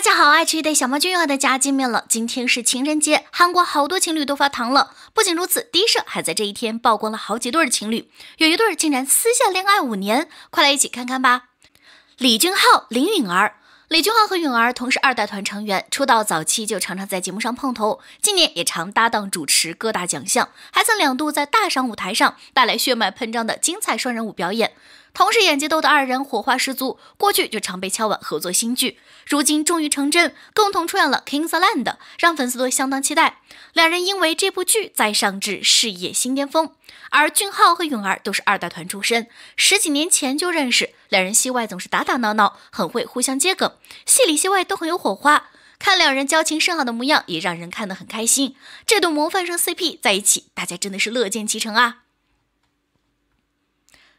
大家好，爱吃一对小猫君又大家见面了。今天是情人节，韩国好多情侣都发糖了。不仅如此，D 社还在这一天曝光了好几对情侣，有一对竟然私下恋爱五年，快来一起看看吧。李俊昊、林允儿，李俊昊和允儿同是二代团成员，出道早期就常常在节目上碰头，今年也常搭档主持各大奖项，还曾两度在大赏舞台上带来血脉喷张的精彩双人舞表演。同时演技逗的二人火花十足，过去就常被敲碗合作新剧，如今终于成真，共同出演了《King's Land》，让粉丝都相当期待。两人因为这部剧再上至事业新巅峰，而俊昊和允儿都是二代团出身，十几年前就认识，两人戏外总是打打闹闹，很会互相接梗，戏里戏外都很有火花。看两人交情甚好的模样，也让人看得很开心。这对模范生 CP 在一起，大家真的是乐见其成啊！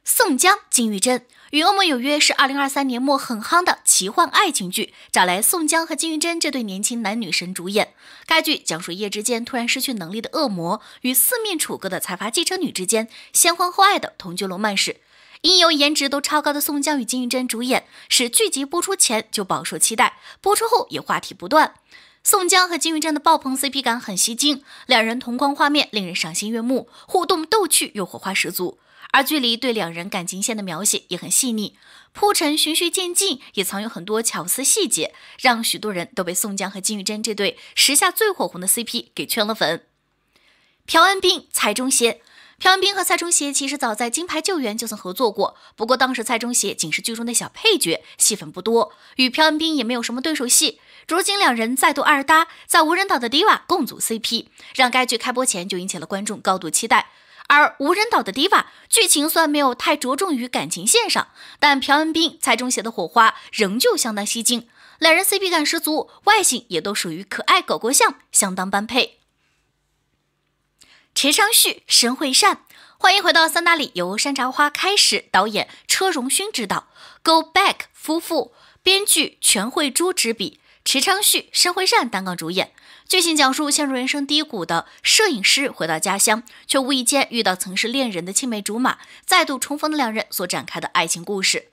宋江金玉珍。与恶魔有约是二零二三年末很夯的奇幻爱情剧，找来宋江和金玉珍这对年轻男女神主演。该剧讲述一夜之间突然失去能力的恶魔与四面楚歌的财阀继承女之间先婚后爱的同居浪漫史。因由颜值都超高的宋江与金玉珍主演，使剧集播出前就饱受期待，播出后也话题不断。宋江和金玉珍的爆棚 CP 感很吸睛，两人同框画面令人赏心悦目，互动逗趣又火花十足。而距离对两人感情线的描写也很细腻，铺陈循序渐进，也藏有很多巧思细节，让许多人都被宋江和金玉珍这对时下最火红的 CP 给圈了粉。朴恩斌、蔡中协，朴恩斌和蔡中协其实早在《金牌救援》就曾合作过，不过当时蔡中协仅是剧中的小配角，戏份不多，与朴恩斌也没有什么对手戏。如今两人再度二搭，在无人岛的迪瓦共组 CP，让该剧开播前就引起了观众高度期待。而无人岛的 Diva 剧情算没有太着重于感情线上，但朴恩斌、蔡中协的火花仍旧相当吸睛，两人 CP 感十足，外形也都属于可爱狗狗相，相当般配。池昌旭、申惠善，欢迎回到《三大里》，由山茶花开始，导演车荣勋执导，Go Back 夫妇，编剧全慧珠执笔。池昌旭、申惠善担纲主演，剧情讲述陷入人生低谷的摄影师回到家乡，却无意间遇到曾是恋人的青梅竹马，再度重逢的两人所展开的爱情故事。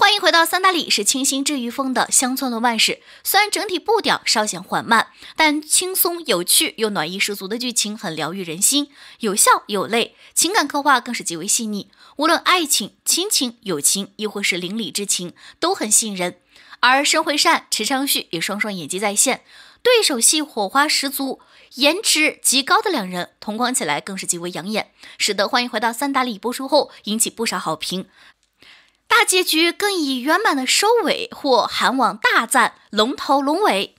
欢迎回到三大里，是清新治愈风的乡村浪漫史。虽然整体步调稍显缓慢，但轻松有趣又暖意十足的剧情很疗愈人心，有笑有泪，情感刻画更是极为细腻。无论爱情、亲情、友情，亦或是邻里之情，都很吸引人。而申惠善、池昌旭也双双演技在线，对手戏火花十足，颜值极高的两人同框起来更是极为养眼，使得《欢迎回到三大里》播出后引起不少好评。大结局更以圆满的收尾，获韩网大赞“龙头龙尾”。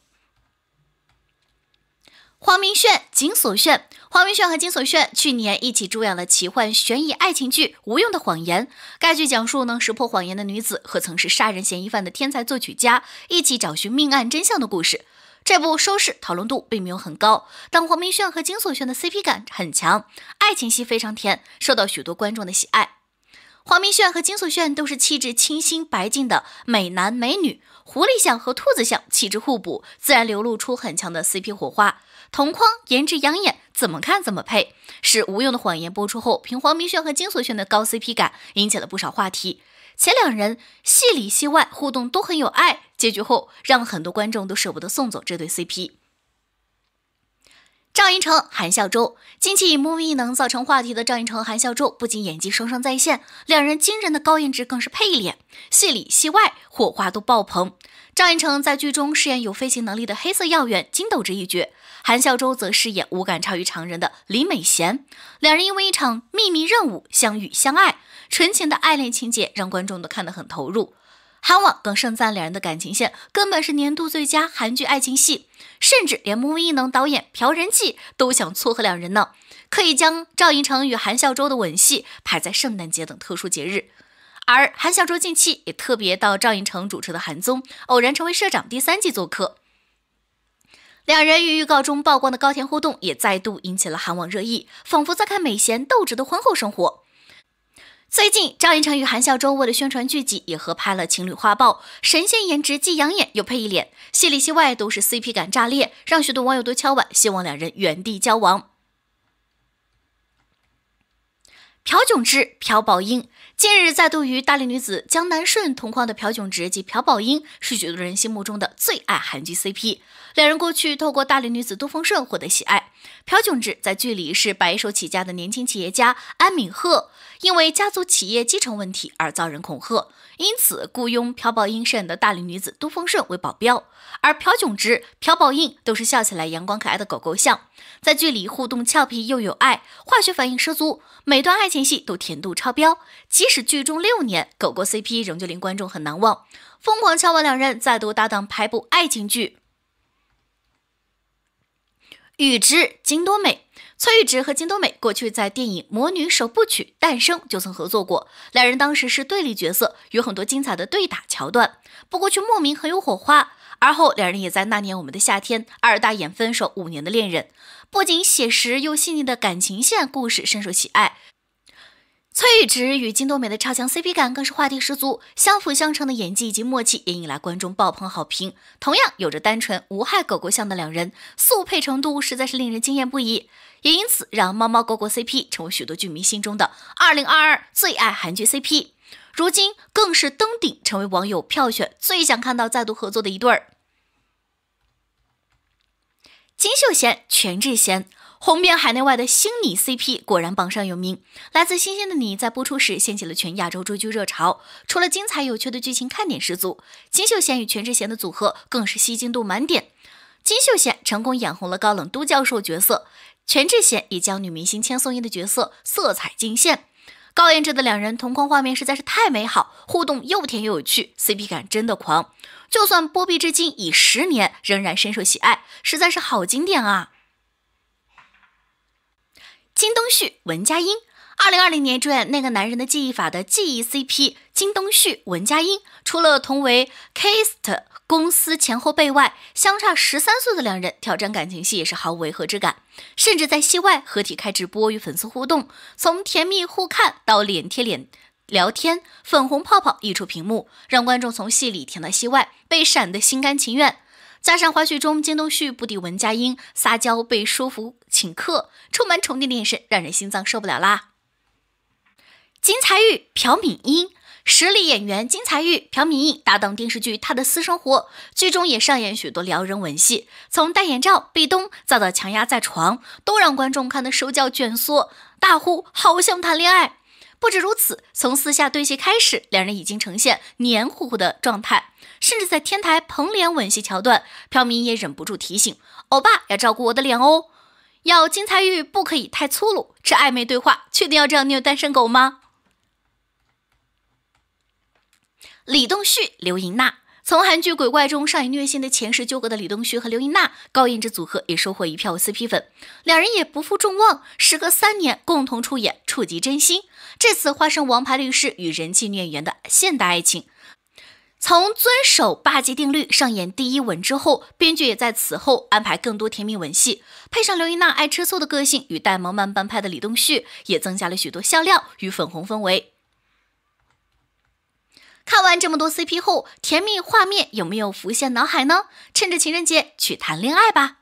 黄明炫、金所炫，黄明炫和金所炫去年一起主演了奇幻悬疑爱情剧《无用的谎言》。该剧讲述能识破谎言的女子和曾是杀人嫌疑犯的天才作曲家一起找寻命案真相的故事。这部收视讨论度并没有很高，但黄明炫和金所炫的 CP 感很强，爱情戏非常甜，受到许多观众的喜爱。黄明炫和金所炫都是气质清新、白净的美男美女，狐狸相和兔子相气质互补，自然流露出很强的 CP 火花。同框颜值养眼，怎么看怎么配。是无用的谎言播出后，凭黄明炫和金所炫的高 CP 感，引起了不少话题。且两人戏里戏外互动都很有爱，结局后让很多观众都舍不得送走这对 CP。赵寅成、韩孝周，近期以莫名异能造成话题的赵寅成韩孝周，不仅演技双双在线，两人惊人的高颜值更是配一脸，戏里戏外火花都爆棚。赵寅成在剧中饰演有飞行能力的黑色要员金斗之一角，韩孝周则饰演五感超于常人的李美贤，两人因为一场秘密任务相遇相爱，纯情的爱恋情节让观众都看得很投入。韩网更盛赞两人的感情线根本是年度最佳韩剧爱情戏。甚至连 MV 能导演朴仁济都想撮合两人呢，可以将赵寅成与韩孝周的吻戏排在圣诞节等特殊节日。而韩孝周近期也特别到赵寅成主持的《韩综》偶然成为社长第三季做客，两人与预告中曝光的高甜互动也再度引起了韩网热议，仿佛在看美贤斗智的婚后生活。最近，赵寅成与韩孝周为了宣传剧集，也合拍了情侣画报，神仙颜值既养眼又配一脸，戏里戏外都是 CP 感炸裂，让许多网友都翘腕，希望两人原地交往。朴炯植、朴宝英近日再度与《大力女子江南顺》同框的朴炯植及朴宝英是许多人心目中的最爱韩剧 CP。两人过去透过《大力女子都丰顺》获得喜爱。朴炯植在剧里是白手起家的年轻企业家安敏赫，因为家族企业继承问题而遭人恐吓。因此，雇佣朴宝英饰演的大龄女子都奉顺为保镖，而朴炯植、朴宝英都是笑起来阳光可爱的狗狗相，在剧里互动俏皮又有爱，化学反应十足，每段爱情戏都甜度超标。即使剧中六年狗狗 CP，仍旧令观众很难忘。疯狂敲完两人再度搭档拍部爱情剧，与之金多美。崔玉植和金冬美过去在电影《魔女首部曲》诞生就曾合作过，两人当时是对立角色，有很多精彩的对打桥段，不过却莫名很有火花。而后两人也在《那年我们的夏天》二大演分手五年的恋人，不仅写实又细腻的感情线故事深受喜爱。崔宇植与金多美的超强 CP 感更是话题十足，相辅相成的演技以及默契也引来观众爆棚好评。同样有着单纯无害狗狗相的两人，速配程度实在是令人惊艳不已，也因此让猫猫狗狗 CP 成为许多剧迷心中的二零二二最爱韩剧 CP。如今更是登顶，成为网友票选最想看到再度合作的一对儿。金秀贤、全智贤。红遍海内外的《新你 CP》果然榜上有名。来自《新鲜的你》在播出时掀起了全亚洲追剧热潮。除了精彩有趣的剧情，看点十足，金秀贤与全智贤的组合更是吸睛度满点。金秀贤成功演红了高冷都教授角色，全智贤也将女明星千颂伊的角色色彩尽现。高颜值的两人同框画面实在是太美好，互动又甜又有趣，CP 感真的狂。就算波比至今已十年，仍然深受喜爱，实在是好经典啊！金东旭、文佳音。二零二零年主演《那个男人的记忆法》的记忆 CP 金东旭、文佳音，除了同为 k i s t 公司前后辈外，相差十三岁的两人挑战感情戏也是毫无违和之感，甚至在戏外合体开直播与粉丝互动，从甜蜜互看到脸贴脸聊天，粉红泡泡溢出屏幕，让观众从戏里甜到戏外，被闪的心甘情愿。加上花絮中金东旭不敌文佳音，撒娇被说服请客，充满宠溺的眼神让人心脏受不了啦。金财玉、朴敏英，实力演员金财玉、朴敏英搭档电视剧《他的私生活》，剧中也上演许多撩人吻戏，从戴眼罩壁咚，再到强压在床，都让观众看得手脚卷缩，大呼好像谈恋爱。不止如此，从私下对戏开始，两人已经呈现黏糊糊的状态，甚至在天台捧脸吻戏桥段，朴敏也忍不住提醒欧巴要照顾我的脸哦，要金材玉，不可以太粗鲁，这暧昧对话确定要这样虐单身狗吗？李栋旭、刘银娜。从韩剧《鬼怪》中上演虐心的前世纠葛的李东旭和刘英娜高颜值组合也收获一票 CP 粉，两人也不负众望，时隔三年共同出演《触及真心》，这次化身王牌律师与人气演员的现代爱情。从遵守八级定律上演第一吻之后，编剧也在此后安排更多甜蜜吻戏，配上刘英娜爱吃醋的个性与戴萌慢半拍的李东旭，也增加了许多笑料与粉红氛围。看完这么多 CP 后，甜蜜画面有没有浮现脑海呢？趁着情人节去谈恋爱吧。